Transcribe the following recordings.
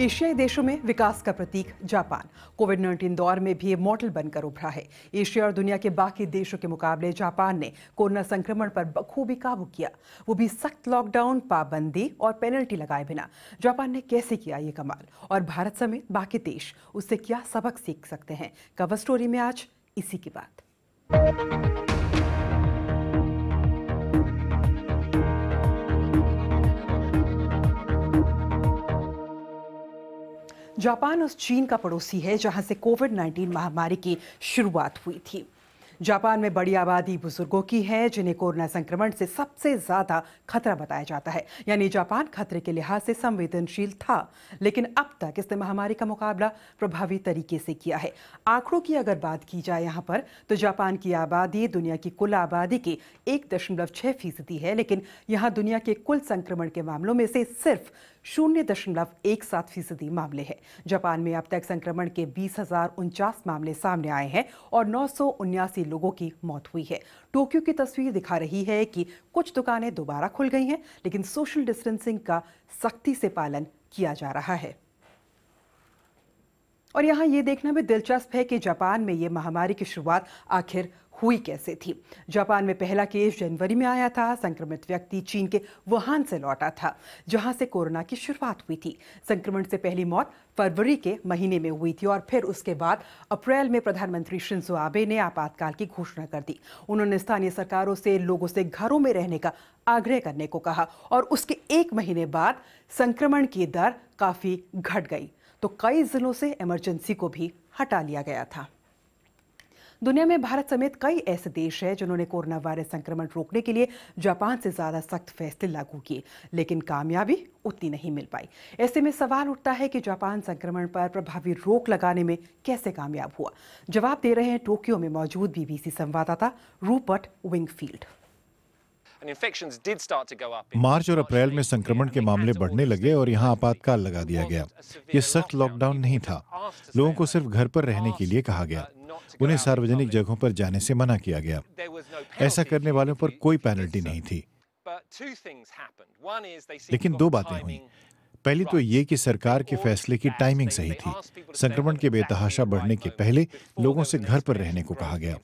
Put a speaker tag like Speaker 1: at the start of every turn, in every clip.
Speaker 1: एशियाई देशों में विकास का प्रतीक जापान कोविड नाइन्टीन दौर में भी ये मॉडल बनकर उभरा है एशिया और दुनिया के बाकी देशों के मुकाबले जापान ने कोरोना संक्रमण पर बखूबी काबू किया वो भी सख्त लॉकडाउन पाबंदी और पेनल्टी लगाए बिना जापान ने कैसे किया ये कमाल और भारत समेत बाकी देश उससे क्या सबक सीख सकते हैं कवर स्टोरी में आज इसी की बात जापान उस चीन का पड़ोसी है जहां से कोविड 19 महामारी की शुरुआत हुई थी जापान में बड़ी आबादी बुजुर्गों की है जिन्हें कोरोना संक्रमण से सबसे ज़्यादा खतरा बताया जाता है यानी जापान खतरे के लिहाज से संवेदनशील था लेकिन अब तक इसने महामारी का मुकाबला प्रभावी तरीके से किया है आंकड़ों की अगर बात की जाए यहाँ पर तो जापान की आबादी दुनिया की कुल आबादी के एक दशमलव छः फीसदी है लेकिन यहाँ दुनिया के कुल संक्रमण के मामलों में से सिर्फ शून्य दशमलव एक सात फीसदी मामले हैं जापान में अब तक संक्रमण के बीस हजार उनचास मामले सामने आए हैं और नौ सौ उन्यासी लोगों की मौत हुई है टोक्यो की तस्वीर दिखा रही है कि कुछ दुकानें दोबारा खुल गई हैं लेकिन सोशल डिस्टेंसिंग का सख्ती से पालन किया जा रहा है और यहाँ ये देखना भी दिलचस्प है कि जापान में ये महामारी की शुरुआत आखिर हुई कैसे थी जापान में पहला केस जनवरी में आया था संक्रमित व्यक्ति चीन के वुहान से लौटा था जहां से कोरोना की शुरुआत हुई थी संक्रमण से पहली मौत फरवरी के महीने में हुई थी और फिर उसके बाद अप्रैल में प्रधानमंत्री शिंजो आबे ने आपातकाल की घोषणा कर दी उन्होंने स्थानीय सरकारों से लोगों से घरों में रहने का आग्रह करने को कहा और उसके एक महीने बाद संक्रमण की दर काफ़ी घट गई तो कई जिलों से इमरजेंसी को भी हटा लिया गया था दुनिया में भारत समेत कई ऐसे देश हैं जिन्होंने कोरोना वायरस संक्रमण रोकने के लिए जापान से ज़्यादा सख्त फैसले लागू किए लेकिन कामयाबी उतनी नहीं मिल पाई ऐसे में सवाल उठता है कि जापान संक्रमण पर प्रभावी रोक लगाने में कैसे कामयाब हुआ जवाब दे रहे हैं टोक्यो में मौजूद बीबीसी संवाददाता रूपर्ट विंगफील्ड
Speaker 2: मार्च और अप्रैल में संक्रमण के मामले बढ़ने लगे और यहाँ आपातकाल लगा दिया गया ये सख्त लॉकडाउन नहीं था लोगों को सिर्फ घर पर रहने के लिए कहा गया उन्हें सार्वजनिक जगहों पर जाने से मना किया गया ऐसा करने वालों पर कोई पेनल्टी नहीं थी लेकिन दो बातें हुई पहली तो ये कि सरकार के फैसले की टाइमिंग सही थी संक्रमण के बेतहाशा बढ़ने के पहले लोगों से घर पर रहने को कहा गया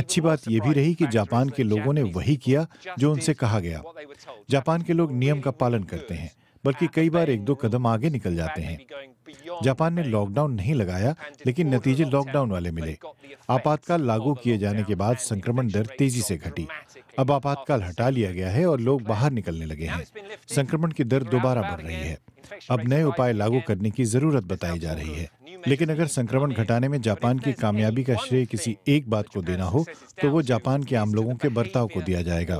Speaker 2: अच्छी बात यह भी रही कि जापान के लोगों ने वही किया जो उनसे कहा गया जापान के लोग नियम का पालन करते हैं बल्कि कई बार एक दो कदम आगे निकल जाते हैं जापान ने लॉकडाउन नहीं लगाया लेकिन नतीजे लॉकडाउन वाले मिले आपातकाल लागू किए जाने के बाद संक्रमण दर तेजी से घटी अब आपातकाल हटा लिया गया है और लोग बाहर निकलने लगे हैं संक्रमण की दर दोबारा बढ़ रही है अब नए उपाय लागू करने की जरूरत बताई जा रही है लेकिन अगर संक्रमण घटाने में जापान की कामयाबी का श्रेय किसी एक बात को देना हो तो वो जापान के आम लोगों के बर्ताव को दिया जाएगा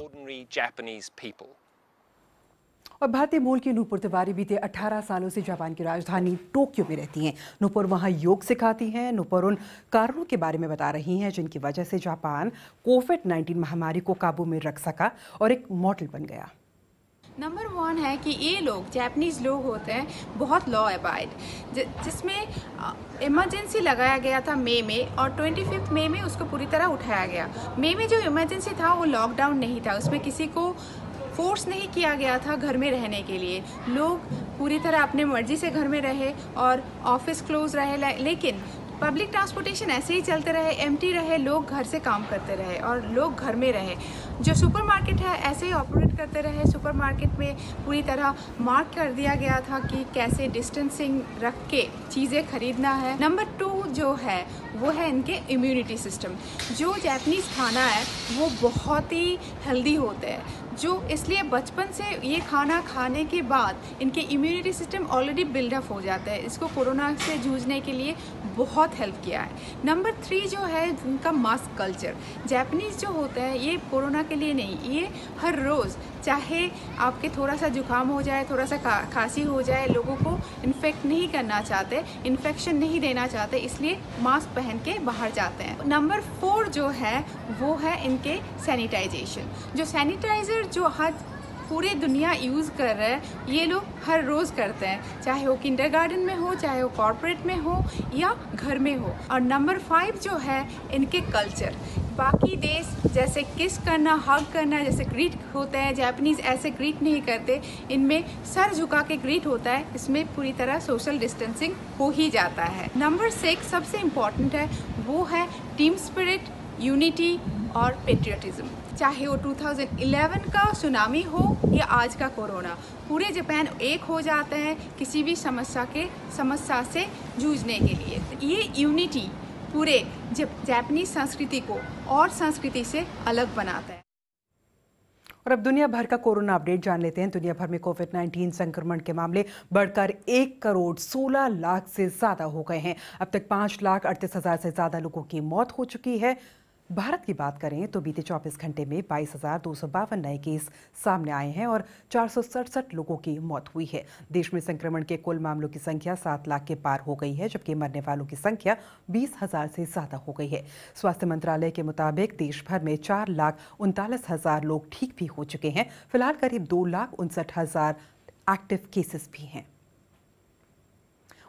Speaker 1: और भारतीय मूल की नूपुर तिवारी बीते 18 सालों से जापान की राजधानी टोक्यो में रहती हैं नूपुर वहाँ योग सिखाती हैं नूपुर उन कारणों के बारे में बता रही हैं जिनकी वजह से जापान कोविड 19 महामारी को काबू में रख सका और एक मॉडल बन गया
Speaker 3: नंबर वन है कि ये लोग जैपनीज़ लोग होते हैं बहुत लॉ अबाइड जिसमें इमरजेंसी लगाया गया था मई में और ट्वेंटी फिफ्थ मई में उसको पूरी तरह उठाया गया मई में जो इमरजेंसी था वो लॉकडाउन नहीं था उसमें किसी को फोर्स नहीं किया गया था घर में रहने के लिए लोग पूरी तरह अपने मर्जी से घर में रहे और ऑफिस क्लोज रहे लेकिन पब्लिक ट्रांसपोर्टेशन ऐसे ही चलते रहे एम्प्टी रहे लोग घर से काम करते रहे और लोग घर में रहे जो सुपरमार्केट है ऐसे ही ऑपरेट करते रहे सुपरमार्केट में पूरी तरह मार्क कर दिया गया था कि कैसे डिस्टेंसिंग रख के चीज़ें खरीदना है नंबर टू जो है वो है इनके इम्यूनिटी सिस्टम जो जैपनीज़ खाना है वो बहुत ही हेल्दी होते हैं जो इसलिए बचपन से ये खाना खाने के बाद इनके इम्यूनिटी सिस्टम ऑलरेडी बिल्डअप हो जाता है इसको कोरोना से जूझने के लिए बहुत हेल्प किया है नंबर थ्री जो है उनका मास्क कल्चर जैपनीज़ जो होता है ये कोरोना के लिए नहीं ये हर रोज़ चाहे आपके थोड़ा सा जुकाम हो जाए थोड़ा सा खांसी हो जाए लोगों को इन्फेक्ट नहीं करना चाहते इन्फेक्शन नहीं देना चाहते इसलिए मास्क पहन के बाहर जाते हैं नंबर फोर जो है वो है इनके सैनिटाइजेशन जो सैनिटाइज़र जो हर पूरी दुनिया यूज़ कर रहा है ये लोग हर रोज़ करते हैं चाहे वो किंडर गार्डन में हो चाहे वो कॉरपोरेट में हो या घर में हो और नंबर फाइव जो है इनके कल्चर बाकी देश जैसे किस करना हग करना जैसे ग्रीट होते हैं जापानीज़ ऐसे ग्रीट नहीं करते इनमें सर झुका के ग्रीट होता है इसमें पूरी तरह सोशल डिस्टेंसिंग हो ही जाता है नंबर सिक्स सबसे इम्पॉर्टेंट है वो है टीम स्पिरिट यूनिटी और पेट्रियाटिज़म चाहे वो 2011 का सुनामी हो या आज का कोरोना पूरे जापान एक हो जाते हैं किसी भी समस्या के समस्या से जूझने के लिए ये यूनिटी पूरे जापानी संस्कृति को और संस्कृति से अलग बनाता है
Speaker 1: और अब दुनिया भर का कोरोना अपडेट जान लेते हैं दुनिया भर में कोविड 19 संक्रमण के मामले बढ़कर एक करोड़ 16 लाख से ज़्यादा हो गए हैं अब तक पांच लाख अड़तीस हज़ार से ज़्यादा लोगों की मौत हो चुकी है भारत की बात करें तो बीते 24 घंटे में बाईस हजार दो सौ बावन नए केस सामने आए हैं और चार लोगों की मौत हुई है देश में संक्रमण के कुल मामलों की संख्या सात लाख के पार हो गई है जबकि मरने वालों की संख्या बीस हजार से ज्यादा हो गई है स्वास्थ्य मंत्रालय के मुताबिक देश भर में चार लाख उनतालीस हजार लोग ठीक भी हो चुके हैं फिलहाल करीब दो लाख उनसठ हजार एक्टिव केसेस भी हैं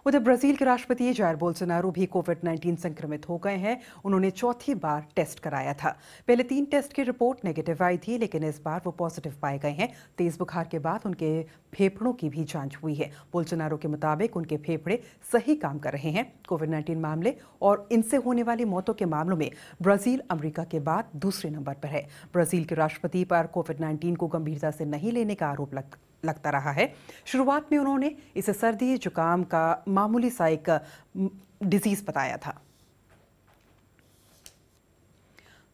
Speaker 1: उधर ब्राजील के राष्ट्रपति जायर बोल्सोनारो भी कोविड 19 संक्रमित हो गए हैं उन्होंने चौथी बार टेस्ट कराया था पहले तीन टेस्ट की रिपोर्ट नेगेटिव आई थी लेकिन इस बार वो पॉजिटिव पाए गए हैं तेज बुखार के बाद उनके फेफड़ों की भी जांच हुई है बोल्सोनारो के मुताबिक उनके फेफड़े सही काम कर रहे हैं कोविड नाइन्टीन मामले और इनसे होने वाली मौतों के मामलों में ब्राजील अमरीका के बाद दूसरे नंबर पर है ब्राजील के राष्ट्रपति पर कोविड नाइन्टीन को गंभीरता से नहीं लेने का आरोप लग लगता रहा है शुरुआत में उन्होंने इसे सर्दी जुकाम का मामूली सा एक डिजीज़ बताया था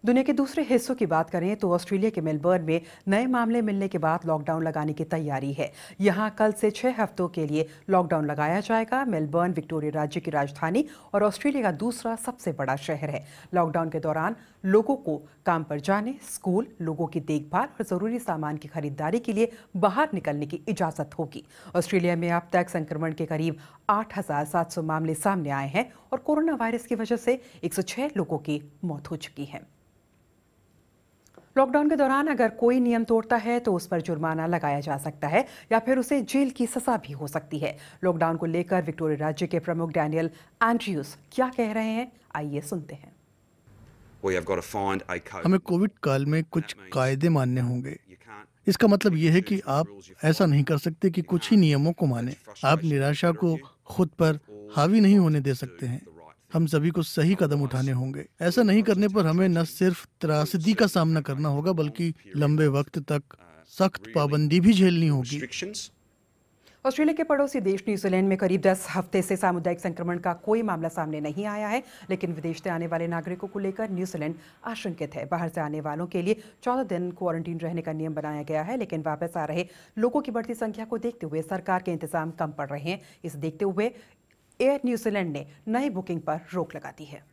Speaker 1: दुनिया के दूसरे हिस्सों की बात करें तो ऑस्ट्रेलिया के मेलबर्न में नए मामले मिलने के बाद लॉकडाउन लगाने की तैयारी है यहां कल से छह हफ्तों के लिए लॉकडाउन लगाया जाएगा मेलबर्न विक्टोरिया राज्य की राजधानी और ऑस्ट्रेलिया का दूसरा सबसे बड़ा शहर है लॉकडाउन के दौरान लोगों को काम पर जाने स्कूल लोगों की देखभाल और ज़रूरी सामान की खरीदारी के लिए बाहर निकलने की इजाज़त होगी ऑस्ट्रेलिया में अब तक संक्रमण के करीब आठ मामले सामने आए हैं और कोरोना वायरस की वजह से एक लोगों की मौत हो चुकी है लॉकडाउन के दौरान अगर कोई नियम तोड़ता है तो उस पर जुर्माना लगाया जा सकता है या फिर उसे जेल की सजा भी हो सकती है लॉकडाउन को लेकर विक्टोरिया राज्य के प्रमुख डैनियल एंड्रयूज क्या कह रहे हैं आइए सुनते हैं
Speaker 2: हमें कोविड काल में कुछ कायदे
Speaker 1: मानने होंगे इसका मतलब यह है कि आप ऐसा नहीं कर सकते कि कुछ ही नियमों को माने आप निराशा को खुद पर हावी नहीं होने दे सकते हैं हम सभी को सही कदम उठाने होंगे ऐसा नहीं करने पर हमें न सिर्फ त्रासदी का सामना करना होगा बल्कि लंबे वक्त तक सख्त पाबंदी भी झेलनी होगी ऑस्ट्रेलिया के पड़ोसी देश न्यूजीलैंड में करीब 10 हफ्ते से सामुदायिक संक्रमण का कोई मामला सामने नहीं आया है लेकिन विदेश से आने वाले नागरिकों को लेकर न्यूजीलैंड आशंकित है बाहर से आने वालों के लिए 14 दिन क्वारंटीन रहने का नियम बनाया गया है लेकिन वापस आ रहे लोगों की बढ़ती संख्या को देखते हुए सरकार के इंतजाम कम पड़ रहे हैं इसे देखते हुए एयर न्यूजीलैंड ने नई बुकिंग पर रोक लगा दी है